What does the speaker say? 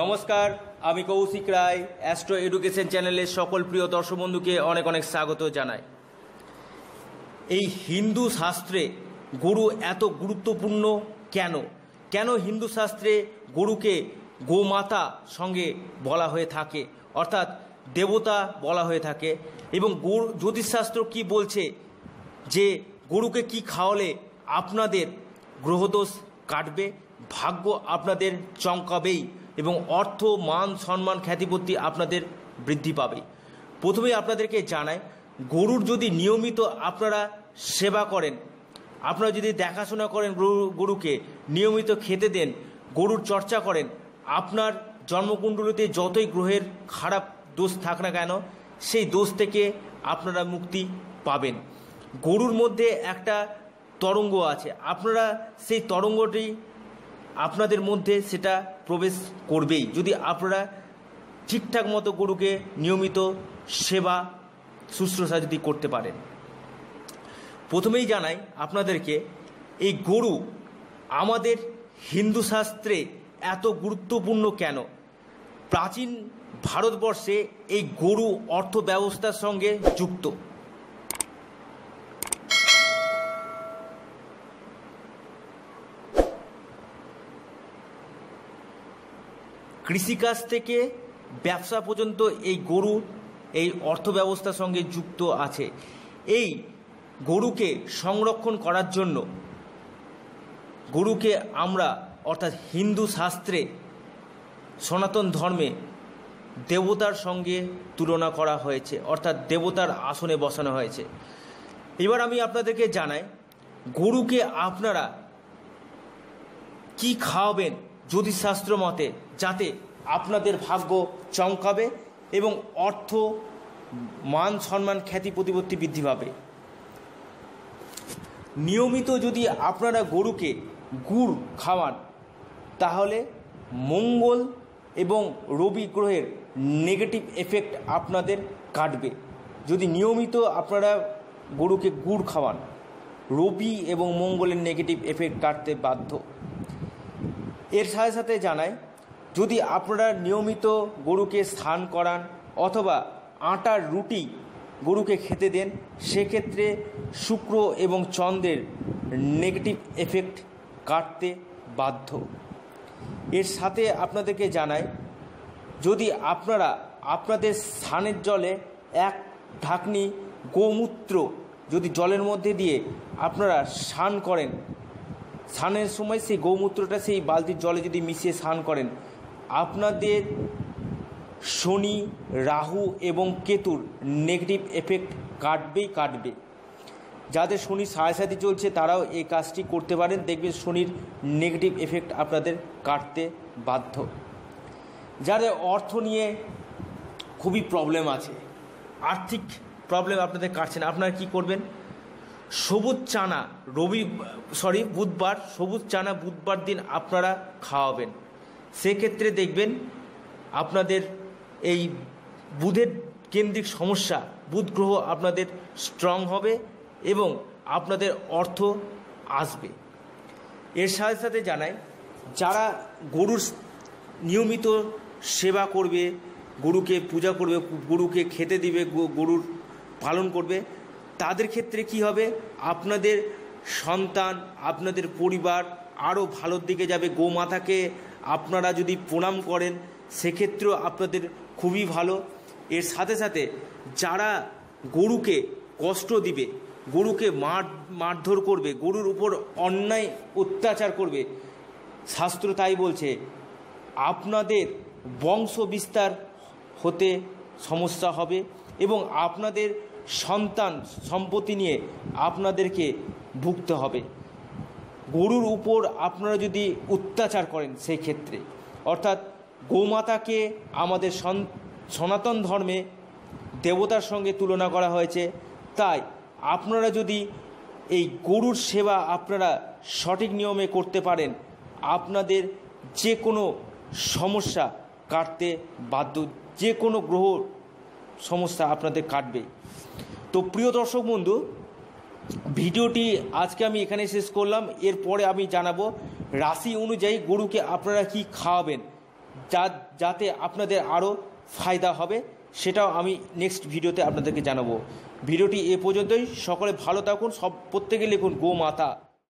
নমস্কার আমি কৌশিক রায় astro education চ্যানেলের সকল প্রিয় দর্শক বন্ধুকে অনেক অনেক স্বাগত জানাই এই হিন্দু শাস্ত্রে গরু এত গুরুত্বপূর্ণ কেন কেন হিন্দু শাস্ত্রে গরুকে গোমাতা সঙ্গে বলা হয়ে থাকে অর্থাৎ দেবতা বলা হয়ে থাকে এবং গরু জ্যোতিষশাস্ত্র কি বলছে যে গরুকে কি খাওয়ালে আপনাদের গ্রহদোষ কাটবে ভাগ্য আপনাদের চমকাবেই এবং অর্থ মান সম্মান খ্যাতিপত্তি আপনাদের বৃদ্ধি পাবে প্রথমেই আপনাদেরকে জানায় গরুর যদি নিয়মিত আপনারা সেবা করেন আপনারা যদি দেখাশোনা করেন গরু গরুকে নিয়মিত খেতে দেন গরুর চর্চা করেন আপনার জন্মকুণ্ডলিতে যতই গ্রহের খারাপ দোষ থাক না কেন সেই দোষ থেকে আপনারা মুক্তি পাবেন গরুর মধ্যে একটা তরঙ্গ আছে আপনারা সেই তরঙ্গটি আপনাদের মধ্যে সেটা প্রবেশ করবেই যদি আপনারা ঠিকঠাক মতো গরুকে নিয়মিত সেবা শুশ্রূষা যদি করতে পারেন প্রথমেই জানাই আপনাদেরকে এই গরু আমাদের হিন্দু শাস্ত্রে এত গুরুত্বপূর্ণ কেন প্রাচীন ভারতবর্ষে এই গরু অর্থ ব্যবস্থার সঙ্গে যুক্ত কৃষিকাজ থেকে ব্যবসা পর্যন্ত এই গরু এই অর্থব্যবস্থার সঙ্গে যুক্ত আছে এই গরুকে সংরক্ষণ করার জন্য গরুকে আমরা অর্থাৎ হিন্দু শাস্ত্রে সনাতন ধর্মে দেবতার সঙ্গে তুলনা করা হয়েছে অর্থাৎ দেবতার আসনে বসানো হয়েছে এবার আমি আপনাদেরকে জানাই গরুকে আপনারা কি খাওয়াবেন জ্যোতিষশাস্ত্র মতে যাতে আপনাদের ভাগ্য চমকাবে এবং অর্থ মান সম্মান খ্যাতি প্রতিপত্তি বৃদ্ধি পাবে নিয়মিত যদি আপনারা গরুকে গুড় খাওয়ান তাহলে মঙ্গল এবং রবি গ্রহের নেগেটিভ এফেক্ট আপনাদের কাটবে যদি নিয়মিত আপনারা গরুকে গুড় খাওয়ান রবি এবং মঙ্গলের নেগেটিভ এফেক্ট কাটতে বাধ্য এর সাথে সাথে জানায় যদি আপনারা নিয়মিত গরুকে স্নান করান অথবা আটার রুটি গরুকে খেতে দেন সেক্ষেত্রে শুক্র এবং চন্দ্রের নেগেটিভ এফেক্ট কাটতে বাধ্য এর সাথে আপনাদেরকে জানাই যদি আপনারা আপনাদের স্নানের জলে এক ঢাকনি গোমূত্র যদি জলের মধ্যে দিয়ে আপনারা স্নান করেন স্নানের সময় সেই গোমূত্রটা সেই বালতির জলে যদি মিশিয়ে স্নান করেন আপনাদের শনি রাহু এবং কেতুর নেগেটিভ এফেক্ট কাটবেই কাটবে যাদের শনি সাড়ে সাথে চলছে তারাও এই কাজটি করতে পারেন দেখবেন শনির নেগেটিভ এফেক্ট আপনাদের কাটতে বাধ্য যাদের অর্থ নিয়ে খুবই প্রবলেম আছে আর্থিক প্রবলেম আপনাদের কাটছে না আপনারা কি করবেন সবুজ চানা রবি সরি বুধবার সবুজ চানা বুধবার দিন আপনারা খাওয়াবেন সেক্ষেত্রে দেখবেন আপনাদের এই বুধের কেন্দ্রিক সমস্যা বুধ গ্রহ আপনাদের স্ট্রং হবে এবং আপনাদের অর্থ আসবে এর সাথে সাথে জানাই যারা গরুর নিয়মিত সেবা করবে গরুকে পূজা করবে গরুকে খেতে দিবে গরুর পালন করবে তাদের ক্ষেত্রে কি হবে আপনাদের সন্তান আপনাদের পরিবার আরও ভালোর দিকে যাবে গোমাতাকে আপনারা যদি প্রণাম করেন সেক্ষেত্রেও আপনাদের খুবই ভালো এর সাথে সাথে যারা গরুকে কষ্ট দিবে গরুকে মার মারধর করবে গরুর উপর অন্যায় অত্যাচার করবে শাস্ত্র তাই বলছে আপনাদের বংশ বিস্তার হতে সমস্যা হবে এবং আপনাদের সন্তান সম্পত্তি নিয়ে আপনাদেরকে ভুগতে হবে গরুর উপর আপনারা যদি অত্যাচার করেন সেই ক্ষেত্রে অর্থাৎ গোমাতাকে আমাদের সনাতন ধর্মে দেবতার সঙ্গে তুলনা করা হয়েছে তাই আপনারা যদি এই গরুর সেবা আপনারা সঠিক নিয়মে করতে পারেন আপনাদের যে কোনো সমস্যা কাটতে বাধ্য যে কোনো গ্রহ সমস্যা আপনাদের কাটবে তো প্রিয় দর্শক বন্ধু ভিডিওটি আজকে আমি এখানে শেষ করলাম এরপরে আমি জানাবো রাশি অনুযায়ী গরুকে আপনারা কি খাওয়াবেন যা যাতে আপনাদের আরও ফায়দা হবে সেটাও আমি নেক্সট ভিডিওতে আপনাদেরকে জানাবো ভিডিওটি এ পর্যন্তই সকলে ভালো থাকুন সব প্রত্যেকে লিখুন গো মাতা